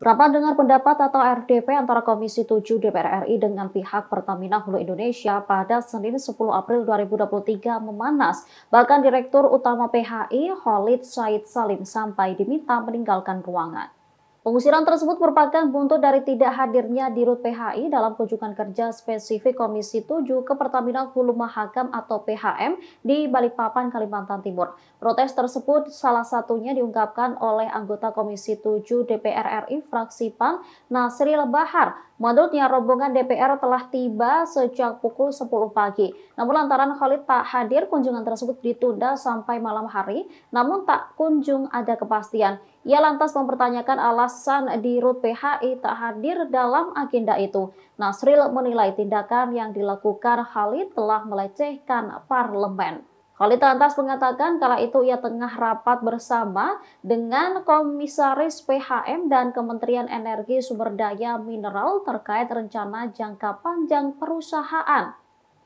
Rapat dengar pendapat atau RDP antara Komisi 7 DPR RI dengan pihak Pertamina Hulu Indonesia pada Senin 10 April 2023 memanas. Bahkan Direktur Utama PHI Khalid Said Salim sampai diminta meninggalkan ruangan. Pengusiran tersebut merupakan buntut dari tidak hadirnya Dirut PHI dalam kunjungan kerja spesifik Komisi 7 ke Pertamina Hulu Mahakam atau PHM di Balikpapan, Kalimantan Timur. Protes tersebut salah satunya diungkapkan oleh anggota Komisi 7 DPR RI fraksi PAN Nasri Lebahar Menurutnya rombongan DPR telah tiba sejak pukul 10 pagi. Namun lantaran Khalid tak hadir, kunjungan tersebut ditunda sampai malam hari, namun tak kunjung ada kepastian. Ia lantas mempertanyakan alasan di Rut PHI tak hadir dalam agenda itu. Nasril menilai tindakan yang dilakukan Khalid telah melecehkan parlemen. Khalid Lantas mengatakan kala itu ia tengah rapat bersama dengan Komisaris PHM dan Kementerian Energi Sumber Daya Mineral terkait rencana jangka panjang perusahaan.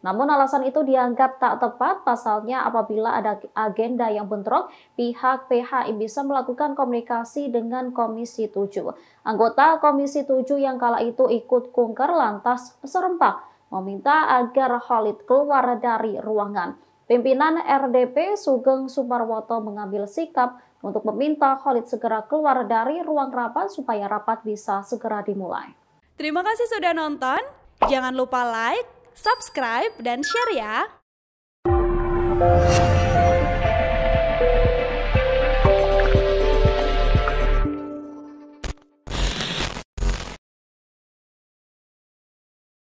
Namun alasan itu dianggap tak tepat, pasalnya apabila ada agenda yang bentrok, pihak PHI bisa melakukan komunikasi dengan Komisi 7. Anggota Komisi 7 yang kala itu ikut kungker lantas serempak, meminta agar Khalid keluar dari ruangan. Pimpinan RDP Sugeng Sumarwoto mengambil sikap untuk meminta Khalid segera keluar dari ruang rapat supaya rapat bisa segera dimulai. Terima kasih sudah nonton. Jangan lupa like, subscribe, dan share ya.